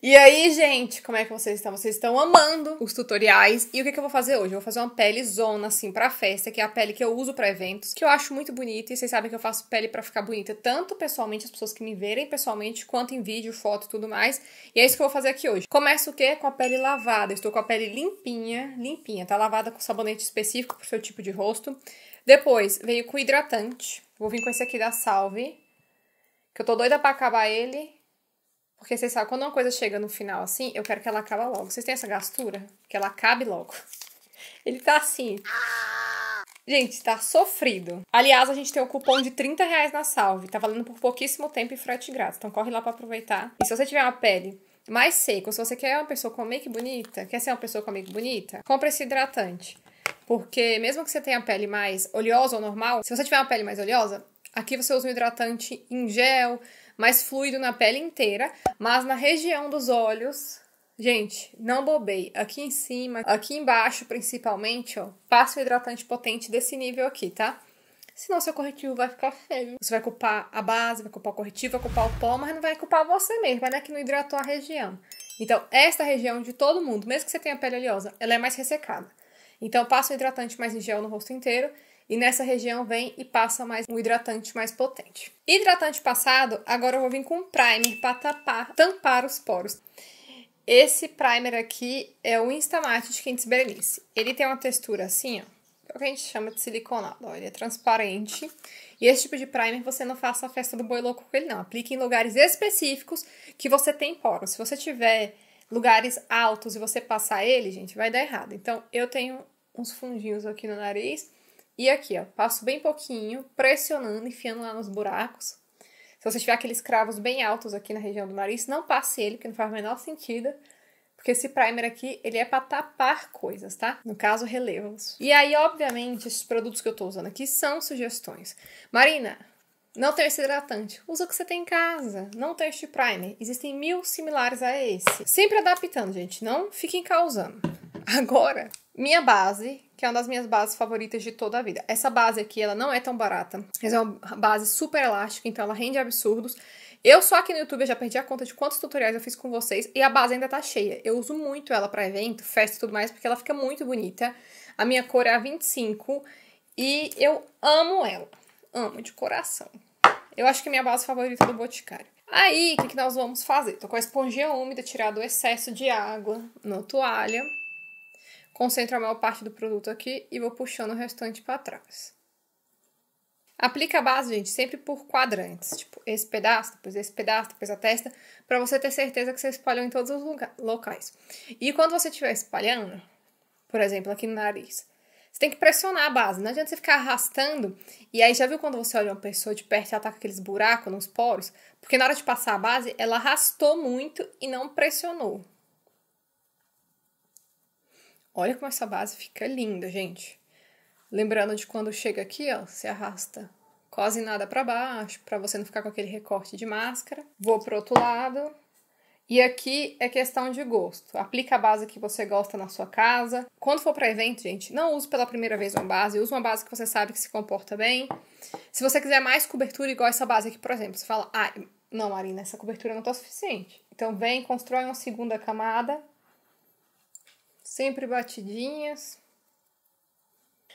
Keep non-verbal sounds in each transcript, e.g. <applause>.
E aí, gente, como é que vocês estão? Vocês estão amando os tutoriais. E o que, que eu vou fazer hoje? Eu vou fazer uma pele zona, assim, pra festa, que é a pele que eu uso para eventos, que eu acho muito bonita. E vocês sabem que eu faço pele para ficar bonita, tanto pessoalmente, as pessoas que me verem pessoalmente, quanto em vídeo, foto e tudo mais. E é isso que eu vou fazer aqui hoje. Começo o quê? Com a pele lavada. estou com a pele limpinha, limpinha, tá lavada com sabonete específico pro seu tipo de rosto. Depois, veio com hidratante. Vou vir com esse aqui da Salve, que eu tô doida pra acabar ele porque vocês sabem, quando uma coisa chega no final assim, eu quero que ela acabe logo. Vocês têm essa gastura? Que ela acabe logo. <laughs> Ele tá assim. Gente, tá sofrido. Aliás, a gente tem um cupom de 30 reais na salve. Tá valendo por pouquíssimo tempo e frete grátis. Então corre lá para aproveitar. E se você tiver uma pele mais seca, se você quer uma pessoa com make bonita, quer ser uma pessoa com make bonita, compra esse hidratante. Porque mesmo que você tenha a pele mais oleosa ou normal, se você tiver uma pele mais oleosa, aqui você usa um hidratante em gel, mais fluido na pele inteira, mas na região dos olhos Gente, não bobei. Aqui em cima, aqui embaixo principalmente, ó, passa o hidratante potente desse nível aqui, tá? Senão seu corretivo vai ficar feio. Você vai culpar a base, vai culpar o corretivo, vai culpar o pó, mas não vai culpar você mesmo, é, né? Que não hidratou a região. Então, esta região de todo mundo, mesmo que você tenha pele oleosa, ela é mais ressecada. Então, passa o hidratante mais em gel no rosto inteiro e nessa região vem e passa mais um hidratante mais potente. Hidratante passado, agora eu vou vir com um primer para tapar, tampar os poros. Esse primer aqui é o Instamate de Quentes Berenice. Ele tem uma textura assim, ó, é o que a gente chama de siliconado, ó, ele é transparente. E esse tipo de primer você não faça a festa do boi louco com ele não, aplique em lugares específicos que você tem poros. Se você tiver lugares altos e você passar ele, gente, vai dar errado. Então, eu tenho uns fundinhos aqui no nariz e aqui, ó, passo bem pouquinho, pressionando, enfiando lá nos buracos. Se você tiver aqueles cravos bem altos aqui na região do nariz, não passe ele, porque não faz o menor sentido. Porque esse primer aqui, ele é para tapar coisas, tá? No caso, relevos. E aí, obviamente, esses produtos que eu tô usando aqui são sugestões. Marina, não tem esse hidratante. Usa o que você tem em casa. Não tem este primer. Existem mil similares a esse. Sempre adaptando, gente. Não fiquem causando. <laughs> Agora, minha base, que é uma das minhas bases favoritas de toda a vida. Essa base aqui, ela não é tão barata. Mas é uma base super elástica, então ela rende absurdos. Eu só aqui no YouTube já perdi a conta de quantos tutoriais eu fiz com vocês e a base ainda tá cheia. Eu uso muito ela para evento, festa e tudo mais, porque ela fica muito bonita. A minha cor é a 25 e eu amo ela. Amo de coração. Eu acho que é minha base favorita do Boticário. Aí, o que, que nós vamos fazer? Tô com a esponjinha úmida, tirar do excesso de água na toalha. Concentro a maior parte do produto aqui e vou puxando o restante para trás. Aplica a base, gente, sempre por quadrantes, tipo esse pedaço, depois esse pedaço, depois a testa, para você ter certeza que você espalhou em todos os locais. E quando você estiver espalhando, por exemplo, aqui no nariz, você tem que pressionar a base, não adianta você ficar arrastando. E aí, já viu quando você olha uma pessoa de perto e ataca tá aqueles buracos nos poros? Porque na hora de passar a base, ela arrastou muito e não pressionou. Olha como essa base fica linda, gente. Lembrando de quando chega aqui, ó, você arrasta quase nada para baixo, para você não ficar com aquele recorte de máscara. Vou pro outro lado. E aqui é questão de gosto. Aplica a base que você gosta na sua casa. Quando for para evento, gente, não use pela primeira vez uma base, use uma base que você sabe que se comporta bem. Se você quiser mais cobertura igual essa base aqui, por exemplo, você fala: "Ah, não, Marina, essa cobertura não tá suficiente". Então vem, constrói uma segunda camada sempre batidinhas.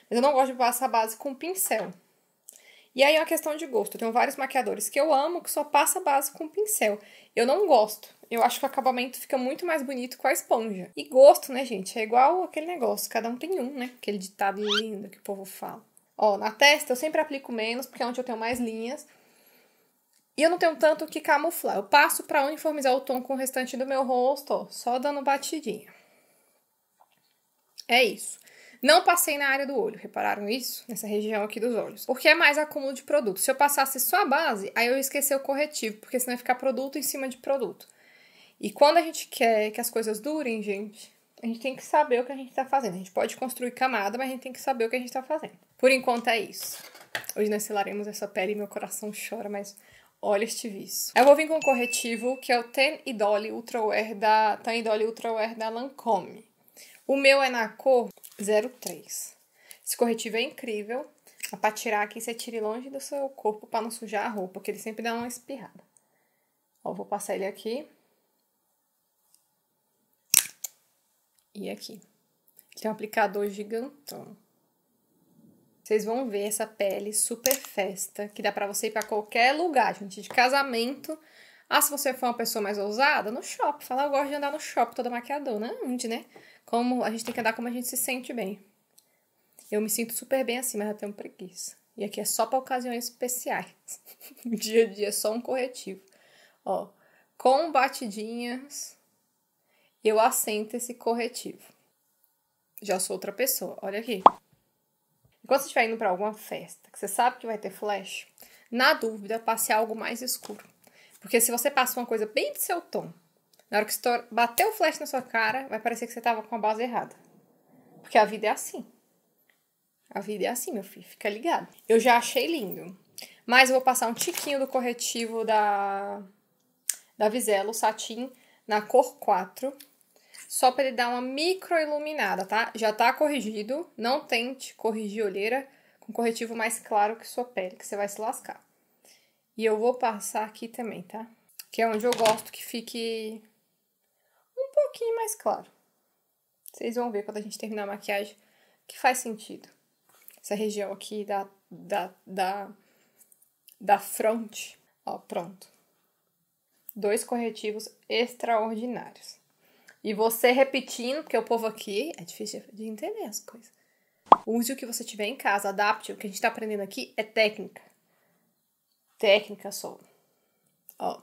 Mas eu não gosto de passar base com pincel. E aí é uma questão de gosto. Eu tenho vários maquiadores que eu amo que só passa base com pincel. Eu não gosto. Eu acho que o acabamento fica muito mais bonito com a esponja. E gosto, né, gente? É igual aquele negócio. Cada um tem um, né? Aquele ditado lindo que o povo fala. Ó, na testa eu sempre aplico menos, porque é onde eu tenho mais linhas. E eu não tenho tanto o que camuflar. Eu passo para uniformizar o tom com o restante do meu rosto, ó, só dando batidinha. É isso. Não passei na área do olho, repararam isso? Nessa região aqui dos olhos. Porque é mais acúmulo de produto. Se eu passasse só a base, aí eu ia esquecer o corretivo, porque senão ia ficar produto em cima de produto. E quando a gente quer que as coisas durem, gente, a gente tem que saber o que a gente está fazendo. A gente pode construir camada, mas a gente tem que saber o que a gente está fazendo. Por enquanto é isso. Hoje nós selaremos essa pele e meu coração chora, mas olha este viço. Eu vou vir com um corretivo que é o Ten Idoli Ultra Wear da Tan Idoli Ultra Wear da Lancome. O meu é na cor 03. Esse corretivo é incrível. Pra tirar aqui, você tire longe do seu corpo para não sujar a roupa, porque ele sempre dá uma espirrada. Ó, vou passar ele aqui. E aqui. Ele tem um aplicador gigantão. Vocês vão ver essa pele super festa, que dá pra você ir pra qualquer lugar, gente. De casamento ah, se você for uma pessoa mais ousada, no shopping. Fala, eu gosto de andar no shopping toda maquiadona. Onde, né? Como a gente tem que andar como a gente se sente bem. Eu me sinto super bem assim, mas eu tenho preguiça. E aqui é só para ocasiões especiais. <laughs> dia a dia é só um corretivo. Ó, com batidinhas, eu assento esse corretivo. Já sou outra pessoa. Olha aqui. Enquanto você estiver indo para alguma festa, que você sabe que vai ter flash, na dúvida, passe algo mais escuro. Porque se você passa uma coisa bem do seu tom, na hora que bater o flash na sua cara, vai parecer que você tava com a base errada. Porque a vida é assim. A vida é assim, meu filho. Fica ligado. Eu já achei lindo. Mas eu vou passar um tiquinho do corretivo da, da Viselo Satin na cor 4. Só para ele dar uma micro iluminada, tá? Já tá corrigido. Não tente corrigir olheira com corretivo mais claro que sua pele, que você vai se lascar. E eu vou passar aqui também, tá? Que é onde eu gosto que fique um pouquinho mais claro. Vocês vão ver quando a gente terminar a maquiagem que faz sentido. Essa região aqui da, da, da, da fronte. Ó, pronto. Dois corretivos extraordinários. E você repetindo, porque o povo aqui é difícil de entender as coisas. Use o que você tiver em casa, adapte. O que a gente está aprendendo aqui é técnica técnica só, Ó.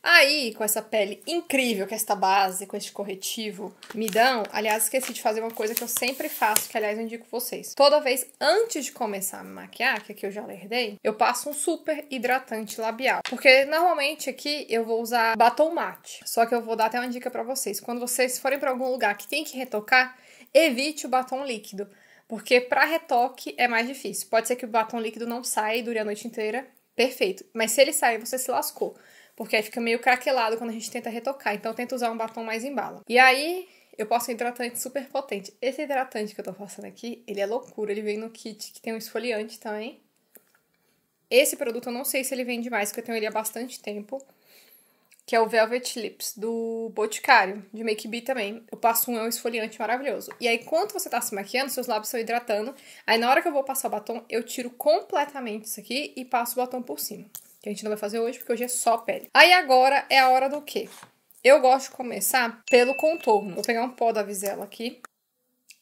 Aí, com essa pele incrível que esta base, com este corretivo me dão, aliás, esqueci de fazer uma coisa que eu sempre faço, que aliás eu indico vocês. Toda vez antes de começar a me maquiar, que aqui eu já herdei, eu passo um super hidratante labial. Porque normalmente aqui eu vou usar batom mate. Só que eu vou dar até uma dica para vocês. Quando vocês forem para algum lugar que tem que retocar, evite o batom líquido. Porque para retoque é mais difícil. Pode ser que o batom líquido não saia dure a noite inteira, perfeito. Mas se ele sair, você se lascou. Porque aí fica meio craquelado quando a gente tenta retocar. Então tenta usar um batom mais em bala. E aí, eu posso um hidratante super potente. Esse hidratante que eu tô passando aqui, ele é loucura. Ele vem no kit que tem um esfoliante também. Esse produto eu não sei se ele vende mais, porque eu tenho ele há bastante tempo que é o Velvet Lips, do Boticário, de Make Be também. Eu passo um é um esfoliante maravilhoso. E aí, enquanto você tá se maquiando, seus lábios estão hidratando. Aí, na hora que eu vou passar o batom, eu tiro completamente isso aqui e passo o batom por cima. Que a gente não vai fazer hoje, porque hoje é só pele. Aí, agora é a hora do quê? Eu gosto de começar pelo contorno. Vou pegar um pó da Visela aqui.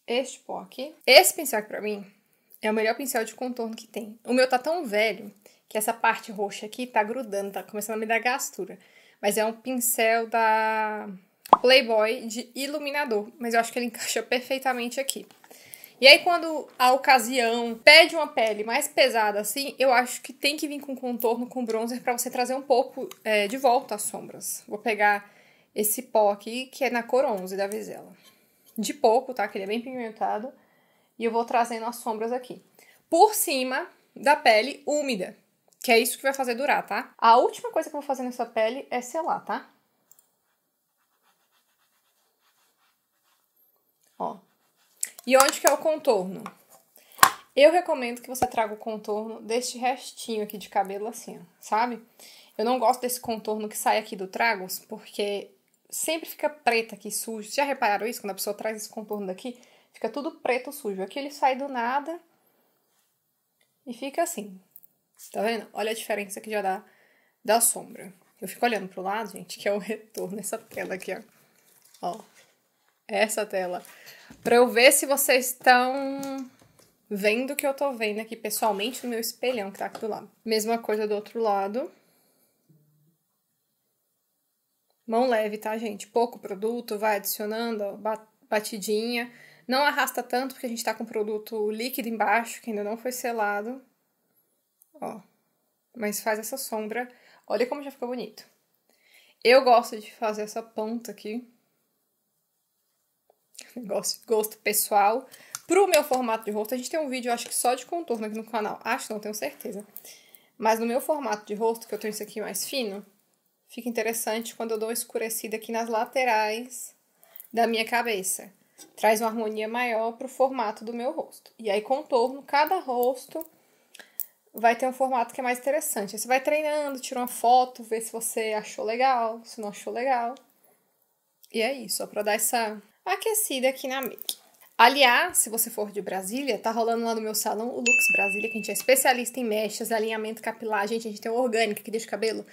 Este pó aqui. Esse pincel aqui, pra mim, é o melhor pincel de contorno que tem. O meu tá tão velho que essa parte roxa aqui tá grudando, tá começando a me dar gastura mas é um pincel da Playboy de iluminador, mas eu acho que ele <laughs> encaixa perfeitamente aqui. E aí, quando a ocasião pede uma pele mais pesada assim, eu acho que tem que vir com contorno, com bronzer, para você trazer um pouco é, de volta as sombras. Vou pegar esse pó aqui, que é na cor 11 da Visela. De pouco, tá? Que ele é bem pigmentado. E eu vou trazendo as sombras aqui. Por cima da pele úmida. Que é isso que vai fazer durar, tá? A última coisa que eu vou fazer nessa pele é selar, tá? Ó. E onde que é o contorno? Eu recomendo que você traga o contorno deste restinho aqui de cabelo assim, ó, sabe? Eu não gosto desse contorno que sai aqui do tragos, porque sempre fica preta aqui, sujo. Já repararam isso? Quando a pessoa traz esse contorno daqui, fica tudo preto, sujo. Aqui ele sai do nada e fica assim. Tá vendo? Olha a diferença que já dá da sombra. Eu fico olhando pro lado, gente, que é o retorno, essa tela aqui, ó. Ó, essa tela. Pra eu ver se vocês estão vendo o que eu tô vendo aqui pessoalmente no meu espelhão que tá aqui do lado. Mesma coisa do outro lado. Mão leve, tá, gente? Pouco produto, vai adicionando, ó, batidinha. Não arrasta tanto, porque a gente tá com produto líquido embaixo, que ainda não foi selado. Ó, mas faz essa sombra. Olha como já ficou bonito. Eu gosto de fazer essa ponta aqui. <laughs> Gosto, gosto pessoal. Pro meu formato de rosto, a gente tem um vídeo, acho que só de contorno aqui no canal. Acho não, tenho certeza. Mas no meu formato de rosto, que eu tenho isso aqui mais fino, fica interessante quando eu dou uma escurecida aqui nas laterais da minha cabeça. Traz uma harmonia maior pro formato do meu rosto. E aí, contorno, cada rosto vai ter um formato que é mais interessante. Aí você vai treinando, tira uma foto, vê se você achou legal, se não achou legal. E é isso, só pra dar essa aquecida aqui na make. Aliás, se você for de Brasília, tá rolando lá no meu salão o Lux Brasília, que a gente é especialista em mechas, alinhamento capilar. Gente, a gente tem um orgânico que deixa o cabelo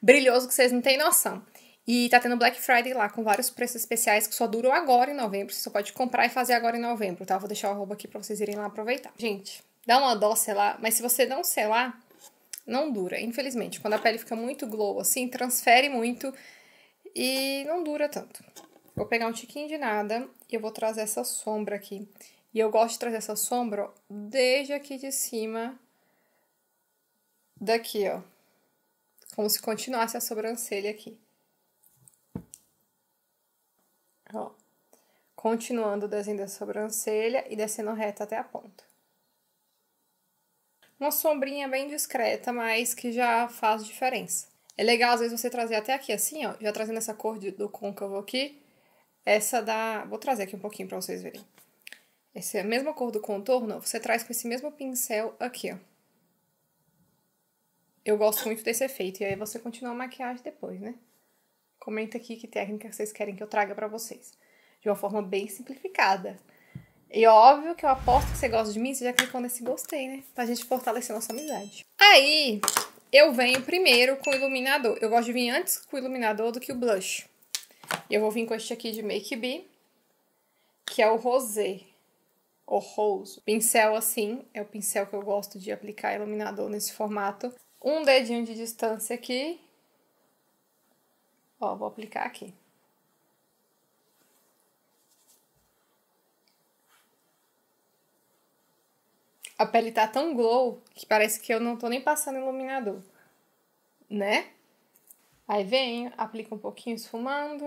brilhoso que vocês não têm noção. E tá tendo Black Friday lá, com vários preços especiais que só duram agora em novembro. Você só pode comprar e fazer agora em novembro, tá? Vou deixar o arroba aqui pra vocês irem lá aproveitar. Gente, Dá uma dó selar, mas se você não selar, não dura, infelizmente. Quando a pele fica muito glow assim, transfere muito e não dura tanto. Vou pegar um tiquinho de nada e eu vou trazer essa sombra aqui. E eu gosto de trazer essa sombra ó, desde aqui de cima, daqui, ó. Como se continuasse a sobrancelha aqui. Ó. Continuando o desenho da sobrancelha e descendo reto até a ponta. Uma sombrinha bem discreta, mas que já faz diferença. É legal, às vezes, você trazer até aqui assim, ó, já trazendo essa cor de, do côncavo aqui. Essa da... Vou trazer aqui um pouquinho pra vocês verem. Essa é a mesma cor do contorno, você traz com esse mesmo pincel aqui, ó. Eu gosto muito desse efeito, e aí você continua a maquiagem depois, né? Comenta aqui que técnica vocês querem que eu traga pra vocês. De uma forma bem simplificada. E óbvio que eu aposto que você gosta de mim, você já clicou nesse gostei, né? Pra gente fortalecer nossa amizade. Aí, eu venho primeiro com o iluminador. Eu gosto de vir antes com o iluminador do que o blush. E eu vou vir com este aqui de Make Be, que é o rosé. roso Pincel assim, é o pincel que eu gosto de aplicar iluminador nesse formato. Um dedinho de distância aqui. Ó, vou aplicar aqui. a pele tá tão glow que parece que eu não tô nem passando iluminador, né? Aí venho, aplico um pouquinho esfumando.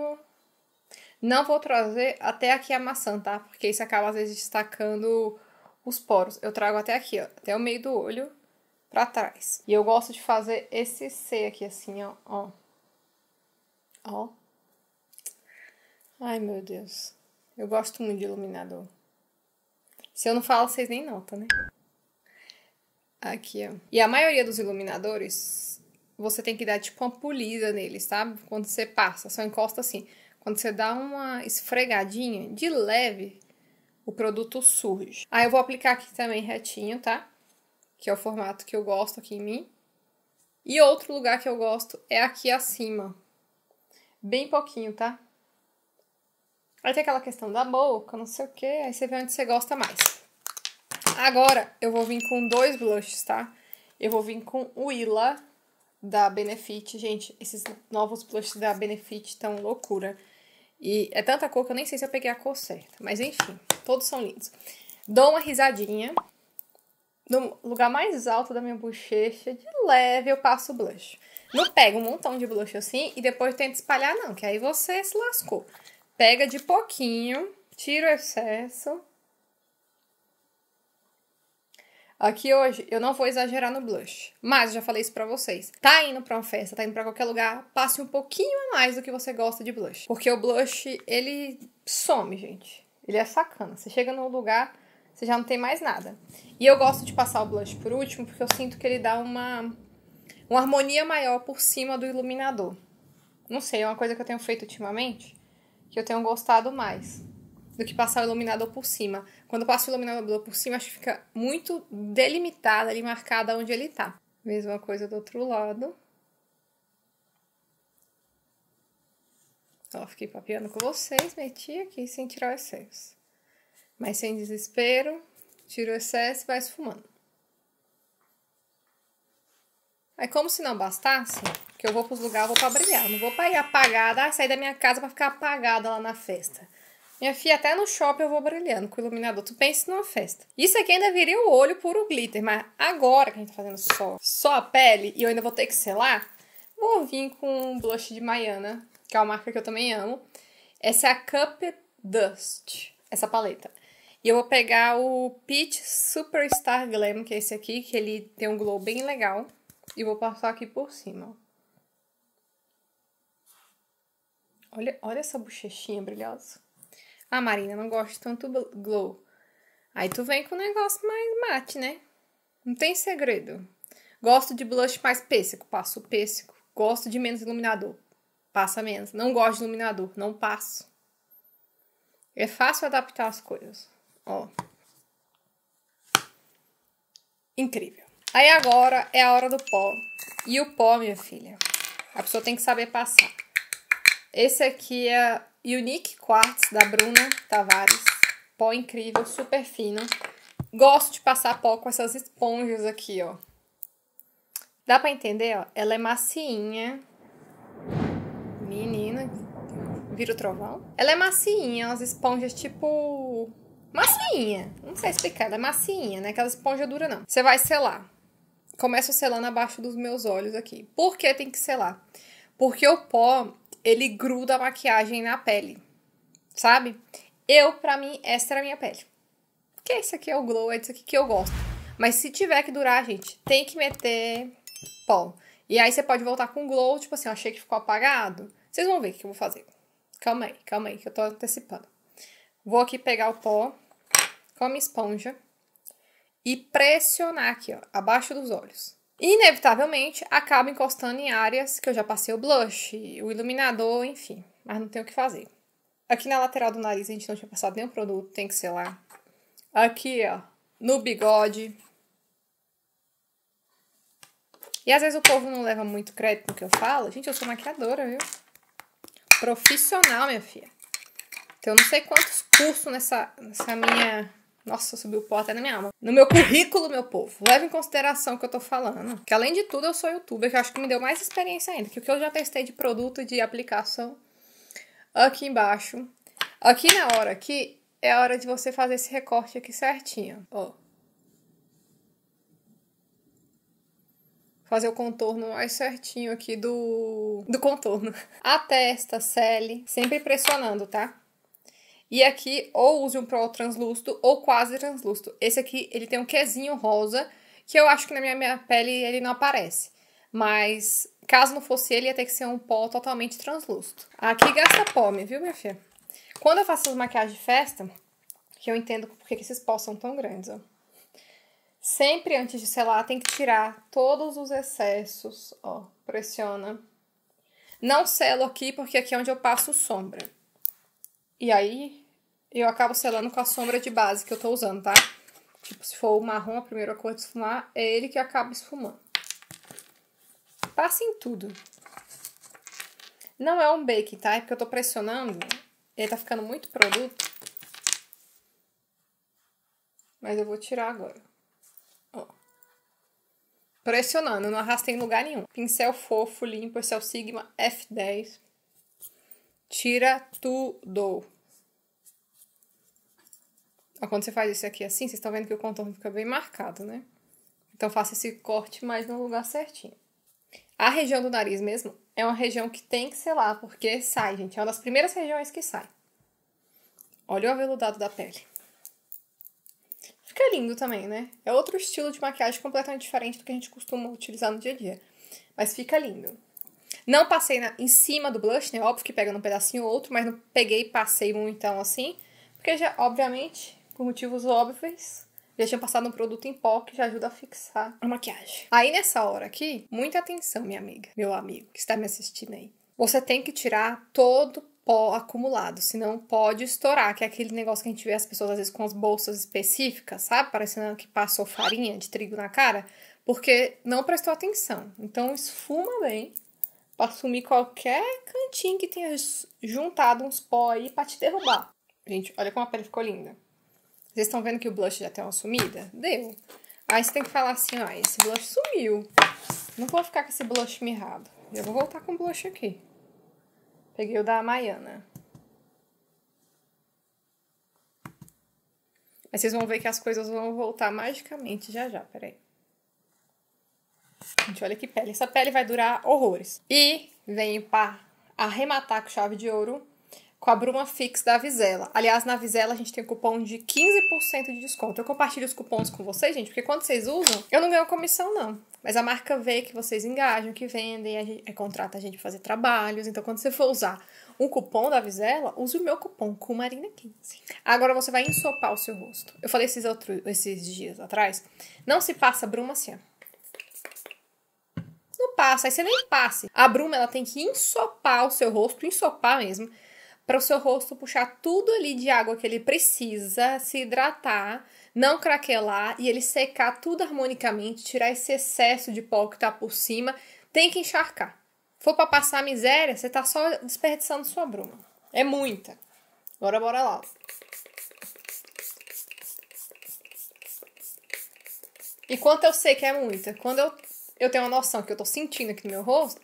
Não vou trazer até aqui a maçã, tá? Porque isso acaba às vezes destacando os poros. Eu trago até aqui, ó, até o meio do olho para trás. E eu gosto de fazer esse C aqui assim, ó, ó. Ó. Ai, meu Deus. Eu gosto muito de iluminador. Se eu não falo, vocês nem notam, né? Aqui, ó. E a maioria dos iluminadores, você tem que dar tipo uma polida neles, sabe? Quando você passa, só encosta assim. Quando você dá uma esfregadinha de leve, o produto surge. Aí eu vou aplicar aqui também retinho, tá? Que é o formato que eu gosto aqui em mim. E outro lugar que eu gosto é aqui acima. Bem pouquinho, tá? Aí tem aquela questão da boca, não sei o que, aí você vê onde você gosta mais. Agora, eu vou vir com dois blushes, tá? Eu vou vir com o Ila da Benefit. Gente, esses novos blushes da Benefit estão loucura. E é tanta cor que eu nem sei se eu peguei a cor certa. Mas enfim, todos são lindos. Dou uma risadinha. No lugar mais alto da minha bochecha, de leve, eu passo o blush. Não pega um montão de blush assim e depois tenta espalhar, não. Que aí você se lascou. Pega de pouquinho, tira o excesso Aqui hoje eu não vou exagerar no blush, mas já falei isso pra vocês. Tá indo pra uma festa, tá indo pra qualquer lugar, passe um pouquinho a mais do que você gosta de blush. Porque o blush, ele some, gente. Ele é sacana. Você chega num lugar, você já não tem mais nada. E eu gosto de passar o blush por último, porque eu sinto que ele dá uma, uma harmonia maior por cima do iluminador. Não sei, é uma coisa que eu tenho feito ultimamente, que eu tenho gostado mais do que passar o iluminador por cima. Quando eu passo o iluminador por cima, acho que fica muito delimitada ali, marcada onde ele tá. Mesma coisa do outro lado. Ó, fiquei papiando com vocês, meti aqui sem tirar o excesso. Mas sem desespero, tira o excesso e vai esfumando. Aí, como se não bastasse, que eu vou pros lugares, eu vou pra brilhar. Não vou pra ir apagada, ah, sair da minha casa pra ficar apagada lá na festa. Minha filha, até no shopping eu vou brilhando com o iluminador. Tu pensa numa festa. Isso aqui ainda viria o olho puro glitter, mas agora que a gente tá fazendo só, só a pele e eu ainda vou ter que selar, vou vir com um blush de Maiana, que é uma marca que eu também amo. Essa é a Cup Dust, essa paleta. E eu vou pegar o Peach Superstar Glam, que é esse aqui, que ele tem um glow bem legal. E vou passar aqui por cima. Olha, olha essa bochechinha brilhosa. Ah, Marina, não gosto tanto do glow. Aí tu vem com um negócio mais mate, né? Não tem segredo. Gosto de blush mais pêssego, passo pêssego. Gosto de menos iluminador, passa menos. Não gosto de iluminador, não passo. É fácil adaptar as coisas. Ó. Incrível. Aí agora é a hora do pó. E o pó, minha filha, a pessoa tem que saber passar. Esse aqui é Unique Quartz da Bruna Tavares. Pó incrível, super fino. Gosto de passar pó com essas esponjas aqui, ó. Dá pra entender, ó? Ela é macinha. Menina, vira o trovão. Ela é macinha, umas esponjas tipo... Macinha. Não sei explicar, ela é macinha, né? Aquela esponja dura, não. Você vai selar. Começo selando abaixo dos meus olhos aqui. Por que tem que selar? Porque o pó, ele gruda a maquiagem na pele, sabe? Eu, pra mim, essa era a minha pele. Porque esse aqui é o glow, é disso aqui que eu gosto. Mas se tiver que durar, gente, tem que meter pó. E aí você pode voltar com glow, tipo assim, eu achei que ficou apagado. Vocês vão ver o que eu vou fazer. Calma aí, calma aí, que eu tô antecipando. Vou aqui pegar o pó com a minha esponja e pressionar aqui, ó, abaixo dos olhos inevitavelmente acaba encostando em áreas que eu já passei o blush, o iluminador, enfim, mas não tem o que fazer. Aqui na lateral do nariz a gente não tinha passado nenhum produto, tem que ser lá. Aqui, ó, no bigode. E às vezes o povo não leva muito crédito no que eu falo. Gente, eu sou maquiadora, viu? Profissional, minha filha. Então eu não sei quantos cursos nessa, nessa minha nossa, subiu pó até na minha alma. No meu currículo, meu povo. Leve em consideração o que eu tô falando. Que além de tudo, eu sou youtuber, que eu acho que me deu mais experiência ainda. Que o que eu já testei de produto, de aplicação, aqui embaixo. Aqui na hora aqui, é a hora de você fazer esse recorte aqui certinho, ó. fazer o contorno mais certinho aqui do, do contorno. A testa, cele, sempre pressionando, tá? E aqui, ou use um Pro translúcido ou quase translúcido. Esse aqui, ele tem um quezinho rosa, que eu acho que na minha, minha pele ele não aparece. Mas, caso não fosse ele, ia ter que ser um pó totalmente translúcido. Aqui gasta pome, viu, minha filha? Quando eu faço as maquiagens de festa, que eu entendo porque que esses pós são tão grandes, ó. Sempre antes de selar, tem que tirar todos os excessos, ó. Pressiona. Não selo aqui, porque aqui é onde eu passo sombra. E aí, eu acabo selando com a sombra de base que eu tô usando, tá? Tipo, se for o marrom, a primeira cor de esfumar, é ele que acaba esfumando. Passa em tudo. Não é um bake, tá? É porque eu tô pressionando, ele tá ficando muito produto. Mas eu vou tirar agora. Ó. Pressionando, não arrasta em lugar nenhum. Pincel fofo, limpo, esse é o Sigma F10. Tira tudo. Ó, quando você faz isso aqui assim, vocês estão vendo que o contorno fica bem marcado, né? Então, faça esse corte mais no lugar certinho. A região do nariz mesmo é uma região que tem que selar, porque sai, gente. É uma das primeiras regiões que sai. Olha o aveludado da pele. Fica lindo também, né? É outro estilo de maquiagem completamente diferente do que a gente costuma utilizar no dia a dia. Mas fica lindo. Não passei na, em cima do blush, né? Óbvio que pega num pedacinho ou outro, mas não peguei passei um então assim. Porque já, obviamente, por motivos óbvios, já tinha passado um produto em pó que já ajuda a fixar a maquiagem. Aí nessa hora aqui, muita atenção, minha amiga, meu amigo, que está me assistindo aí. Você tem que tirar todo pó acumulado, senão pode estourar, que é aquele negócio que a gente vê as pessoas às vezes com as bolsas específicas, sabe? Parecendo que passou farinha de trigo na cara, porque não prestou atenção. Então esfuma bem pra assumir qualquer cantinho que tenha juntado uns pó aí pra te derrubar. Gente, olha como a pele ficou linda. Vocês estão vendo que o blush já tem uma sumida? Deu. Aí você tem que falar assim, ó, esse blush sumiu. Não vou ficar com esse blush mirrado. Eu vou voltar com o blush aqui. Peguei o da Maiana. Mas vocês vão ver que as coisas vão voltar magicamente já já, peraí gente, olha que pele. Essa pele vai durar horrores. E vem para arrematar com chave de ouro com a Bruma Fix da Vizela. Aliás, na Vizela a gente tem cupom de 15% de desconto. Eu compartilho os cupons com vocês, gente, porque quando vocês usam, eu não ganho comissão, não. Mas a marca vê que vocês engajam, que vendem, a gente, é, contrata a gente pra fazer trabalhos. Então, quando você for usar um cupom da Vizela, use o meu cupom, Cumarina15. Agora você vai ensopar o seu rosto. Eu falei esses, esses dias atrás, não se passa bruma assim, ó passa. Aí você nem passe. A bruma, ela tem que ensopar o seu rosto, ensopar mesmo, para o seu rosto puxar tudo ali de água que ele precisa, se hidratar, não craquelar e ele secar tudo harmonicamente, tirar esse excesso de pó que tá por cima. Tem que encharcar. For para passar miséria, você tá só desperdiçando sua bruma. É muita. Agora bora lá. E quanto eu sei que é muita? Quando eu eu tenho uma noção que eu tô sentindo aqui no meu rosto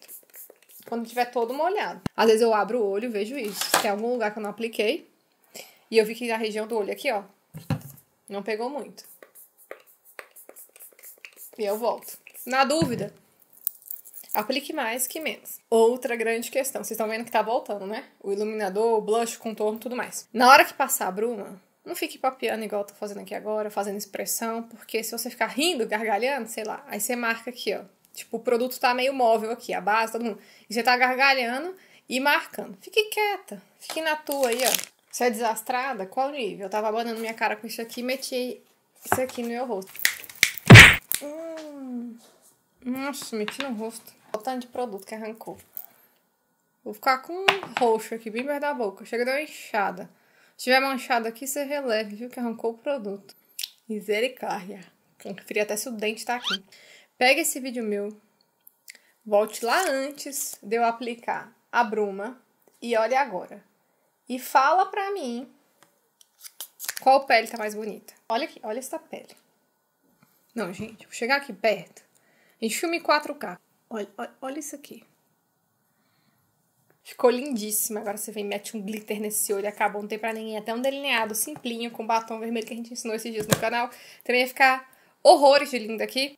quando tiver todo molhado. Às vezes eu abro o olho e vejo isso. Se tem algum lugar que eu não apliquei. E eu vi que na região do olho aqui, ó, não pegou muito. E eu volto. Na dúvida, aplique mais que menos. Outra grande questão. Vocês estão vendo que tá voltando, né? O iluminador, o blush, o contorno, tudo mais. Na hora que passar a bruma, não fique papiando igual eu tô fazendo aqui agora, fazendo expressão, porque se você ficar rindo, gargalhando, sei lá, aí você marca aqui, ó. Tipo, o produto tá meio móvel aqui, a base, todo mundo. E você tá gargalhando e marcando. Fique quieta, fique na tua aí, ó. Você é desastrada? Qual nível? Eu tava abanando minha cara com isso aqui e meti isso aqui no meu rosto. Hum. Nossa, meti no rosto. Olha o tanto de produto que arrancou. Vou ficar com um roxo aqui, bem perto da boca. Chega a dar uma inchada. Se tiver manchado aqui, você releve, viu? Que arrancou o produto. Misericórdia. Conferi até se o dente tá aqui. Pega esse vídeo meu. Volte lá antes de eu aplicar a bruma. E olha agora. E fala pra mim qual pele tá mais bonita. Olha aqui, olha essa pele. Não, gente, vou chegar aqui perto. A gente filme 4K. Olha, olha, olha isso aqui. Ficou lindíssima. Agora você vem e mete um glitter nesse olho. Acabou, não tem pra ninguém. Até um delineado simplinho com batom vermelho que a gente ensinou esses dias no canal. Também ia ficar horrores de lindo aqui.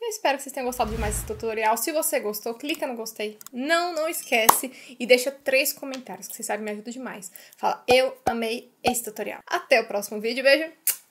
Eu espero que vocês tenham gostado de mais esse tutorial. Se você gostou, clica no gostei. Não, não esquece. E deixa três comentários, que vocês sabem, me ajuda demais. Fala, eu amei esse tutorial. Até o próximo vídeo. Beijo.